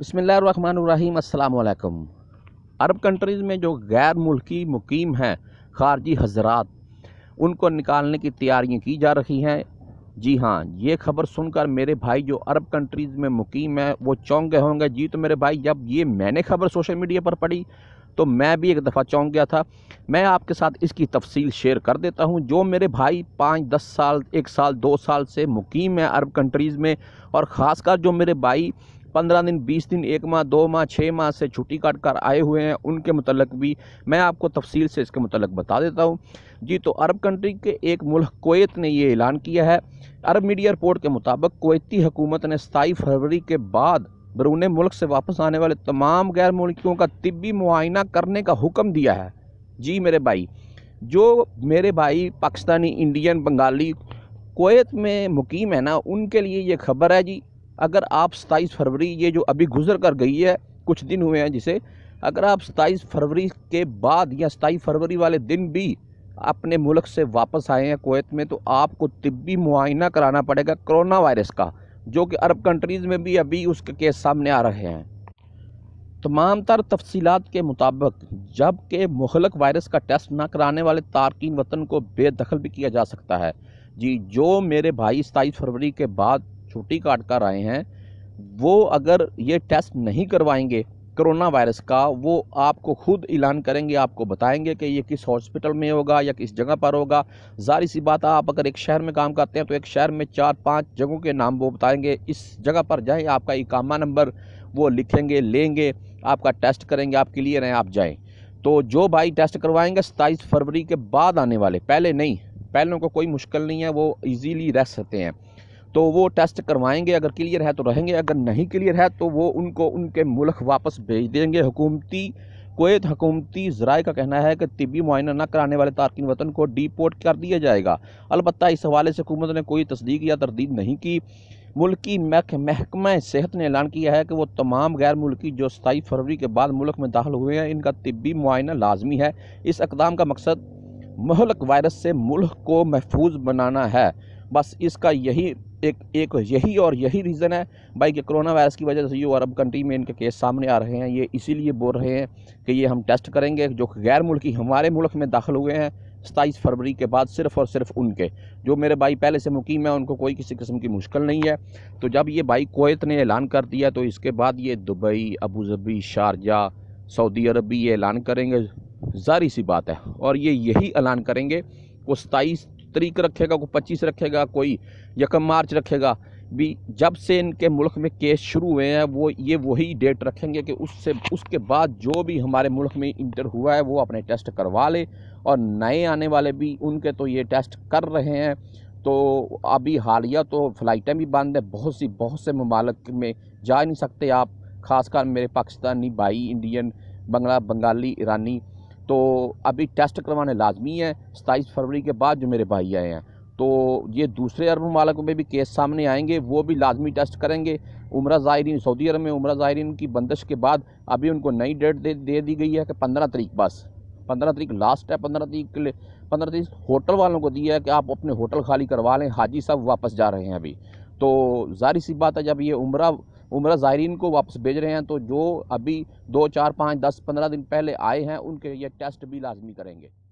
بسم اللہ الرحمن الرحیم السلام علیکم عرب کنٹریز میں جو غیر ملکی مقیم ہیں خارجی حضرات ان کو نکالنے کی تیاریاں کی جا رہی ہیں جی ہاں یہ خبر سن کر میرے بھائی جو عرب کنٹریز میں مقیم ہیں وہ چونک گئے ہوں گے جی تو میرے بھائی جب یہ میں نے خبر سوشل میڈیا پر پڑھی تو میں بھی ایک دفعہ چونک گیا تھا میں آپ کے ساتھ اس کی تفصیل شیئر کر دیتا ہوں جو میرے بھائی پانچ دس سال ایک سال دو سال سے مقیم ہیں عرب کنٹریز میں اور خاص کر جو میرے بھائی پندرہ دن بیس دن ایک ماہ دو ماہ چھ ماہ سے چھٹی کاٹ کر آئے ہوئے ہیں ان کے متعلق بھی میں آپ کو تفصیل سے اس کے متعلق بتا دیتا ہوں جی تو عرب کنٹری کے ایک ملک کویت نے یہ اعلان کیا ہے عرب میڈیا رپورٹ کے مطابق کویتی حکومت نے ستائی فروری کے بعد بیرون ملک سے واپس آنے والے تمام غیر ملکیوں کا طبی معائنہ کرنے کا حکم دیا ہے جی میرے بھائی جو میرے بھائی پاکستانی انڈین بنگالی کویت میں مقیم ہے نا ان کے لیے یہ خبر ہے جی اگر آپ ستائیس فروری یہ جو ابھی گزر کر گئی ہے کچھ دن ہوئے ہیں جسے اگر آپ ستائیس فروری کے بعد یا ستائیس فروری والے دن بھی اپنے ملک سے واپس آئے ہیں کویت میں تو آپ کو طبی معائنہ کرانا پڑے گا کرونا وائرس کا جو کہ عرب کنٹریز میں بھی ابھی اس کے کیس سامنے آ رہے ہیں تمام تر تفصیلات کے مطابق جب کہ مخلق وائرس کا ٹیسٹ نہ کرانے والے تارکین وطن کو بے دخل بھی کیا جا سکتا ہے جی جو میرے بھائی ستائیس فروری کے بعد چھوٹی کاٹ کر آئے ہیں وہ اگر یہ ٹیسٹ نہیں کروائیں گے کرونا وائرس کا وہ آپ کو خود اعلان کریں گے آپ کو بتائیں گے کہ یہ کس ہاسپٹل میں ہوگا یا کس جگہ پر ہوگا ظاہر سی بات آپ اگر ایک شہر میں کام کرتے ہیں تو ایک شہر میں چار پانچ جگہوں کے نام وہ بتائیں گے اس جگہ پر جائیں آپ کا اکامہ نمبر وہ لکھیں گے لیں گے آپ کا ٹیسٹ کریں گے آپ کلیئر ہیں آپ جائیں تو جو بھائی ٹیسٹ کروائیں گے ستائیس فروری کے بعد آنے والے پہلے نہیں پہلوں کو کوئی مشکل نہیں ہے وہ ایزیلی رہ سکتے ہیں تو وہ ٹیسٹ کروائیں گے اگر کلیئر ہے تو رہیں گے اگر نہیں کلیئر ہے تو وہ ان کو ان کے ملک واپس بھیج دیں گے حکومتی کویت حکومتی ذرائع کا کہنا ہے کہ طبی معائنہ نہ کرانے والے تارکین وطن کو ڈی پورٹ کر دیا جائے گا البتہ اس حوالے سے حکومت نے کوئی تصدیق یا تردید نہیں کی ملکی محکمہ صحت نے اعلان کیا ہے کہ وہ تمام غیر ملکی جو ستائی فروری کے بعد ملک میں داخل ہوئے ہیں ان کا طبی معائنہ لازمی ہے اس اقدام کا مقصد مہلک وائرس سے ملک کو محفوظ بنانا ہے بس اس کا یہی ایک ایک یہی اور یہی ریزن ہے بھائی کہ کرونا وائرس کی وجہ سے یو عرب کنٹری میں ان کے کیس سامنے آ رہے ہیں یہ اسی لیے بول رہے ہیں کہ یہ ہم ٹیسٹ کریں گے جو غیر ملکی ہمارے ملک میں داخل ہوئے ہیں ستائیس فروری کے بعد صرف اور صرف ان کے جو میرے بھائی پہلے سے مقیم ہیں ان کو کوئی کسی قسم کی مشکل نہیں ہے تو جب یہ بھائی کویت نے اعلان کر دیا تو اس کے بعد یہ دبئی ابوظبی شارجہ سعودی عرب بھی یہ اعلان کریں گے ظاہری سی بات ہے اور یہ یہی اعلان کریں گے وہ ستائیس تریک رکھے گا کوئی پچیس رکھے گا کوئی یکم مارچ رکھے گا بھی جب سے ان کے ملک میں کیس شروع ہوئے ہیں وہ یہ وہی ڈیٹ رکھیں گے کہ اس سے اس کے بعد جو بھی ہمارے ملک میں انٹر ہوا ہے وہ اپنے ٹیسٹ کروا لے اور نئے آنے والے بھی ان کے تو یہ ٹیسٹ کر رہے ہیں تو ابھی حالیہ تو فلائٹیں بھی بند ہیں بہت سی بہت سے ممالک میں جا نہیں سکتے آپ خاص کر میرے پاکستانی بھائی انڈین بنگلہ بنگالی ایرانی تو ابھی ٹیسٹ کروانے لازمی ہیں ستائیس فروری کے بعد جو میرے بھائی آئے ہیں تو یہ دوسرے عرب ممالک میں بھی کیس سامنے آئیں گے وہ بھی لازمی ٹیسٹ کریں گے عمرہ زائرین سعودی عرب میں عمرہ زائرین کی بندش کے بعد ابھی ان کو نئی ڈیٹ دے دی گئی ہے کہ پندرہ تاریخ بس پندرہ تاریخ لاسٹ ہے پندرہ تاریخ کے لیے پندرہ تاریخ ہوٹل والوں کو دیا ہے کہ آپ اپنے ہوٹل خالی کروا لیں حاجی صاحب واپس جا رہے ہیں ابھی تو ظاہر سی بات ہے جب یہ عمرہ عمرہ زائرین کو واپس بھیج رہے ہیں تو جو ابھی دو چار پانچ دس پندرہ دن پہلے آئے ہیں ان کے یہ ٹیسٹ بھی لازمی کریں گے